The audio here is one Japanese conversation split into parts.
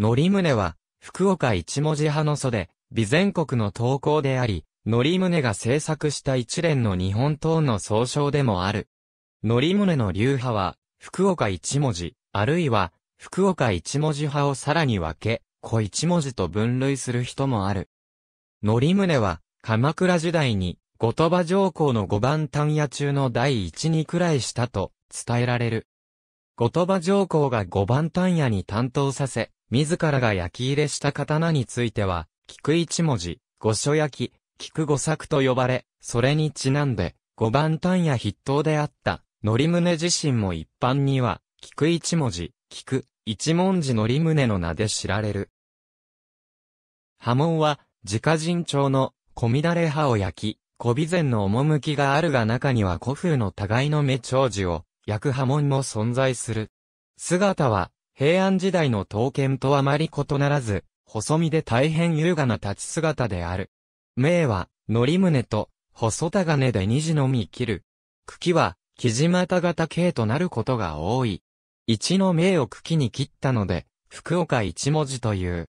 則宗は、福岡一文字派の祖で、備前国の投稿であり、則宗が制作した一連の日本刀の総称でもある。則宗の流派は、福岡一文字、あるいは、福岡一文字派をさらに分け、小一文字と分類する人もある。則宗は、鎌倉時代に、後鳥羽上皇の五番単野中の第一に位したと伝えられる。後鳥羽上皇が五番単野に担当させ、自らが焼き入れした刀については、菊一文字、御所焼き、菊五作と呼ばれ、それにちなんで、五番単野筆頭であった、則宗自身も一般には、菊一文字、菊、一文字則宗の名で知られる。波紋は、自家人長の、小乱れ葉を焼き、小備前の趣があるが中には古風の互いの目長寿を、薬波紋も存在する。姿は、平安時代の刀剣とあまり異ならず、細身で大変優雅な立ち姿である。銘は、のむねと、細田金で二のみ切る。茎は、木島田型形となることが多い。一の銘を茎に切ったので、福岡一文字という。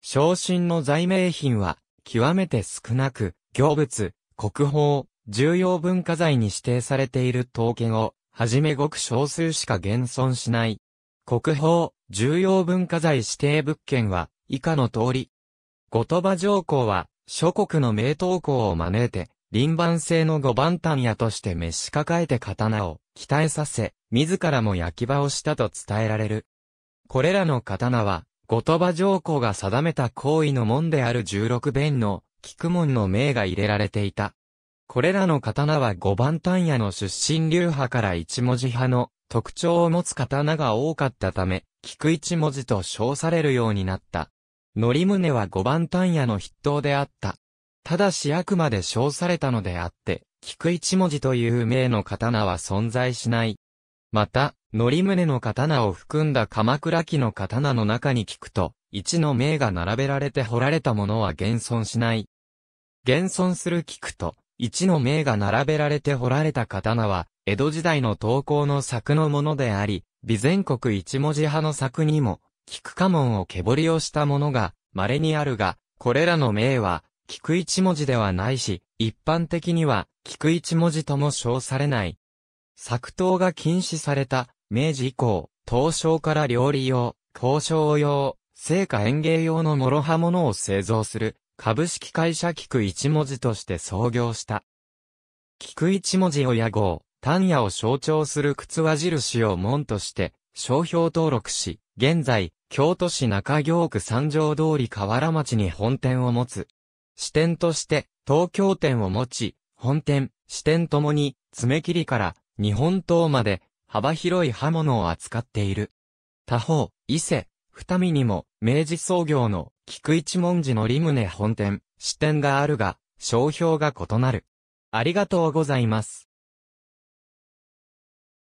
昇進の在名品は、極めて少なく、行物、国宝、重要文化財に指定されている刀剣を、はじめごく少数しか現存しない。国宝、重要文化財指定物件は、以下の通り。後鳥羽上皇は、諸国の名刀工を招いて、臨番制の五番単屋として召し抱えて刀を鍛えさせ、自らも焼き場をしたと伝えられる。これらの刀は、後鳥羽上皇が定めた行為の門である十六弁の、菊門の銘が入れられていた。これらの刀は五番単野の出身流派から一文字派の特徴を持つ刀が多かったため、菊一文字と称されるようになった。則宗は五番単野の筆頭であった。ただしあくまで称されたのであって、菊一文字という名の刀は存在しない。また、則宗の刀を含んだ鎌倉期の刀の中に聞くと、一の名が並べられて彫られたものは現存しない。現存する聞くと、一の銘が並べられて彫られた刀は、江戸時代の投稿の作のものであり、備前国一文字派の作にも、菊家紋を毛彫りをしたものが、稀にあるが、これらの銘は、菊一文字ではないし、一般的には、菊一文字とも称されない。作刀が禁止された、明治以降、刀匠から料理用、交渉用、聖火園芸用の諸刃物を製造する、株式会社菊一文字として創業した。菊一文字親号、丹野を象徴する靴輪印を門として、商標登録し、現在、京都市中京区三条通り河原町に本店を持つ。支店として、東京店を持ち、本店、支店ともに、爪切りから日本刀まで幅広い刃物を扱っている。他方、伊勢、二見にも、明治創業の、菊一文字のリムネ本店、支店があるが、商標が異なる。ありがとうございます。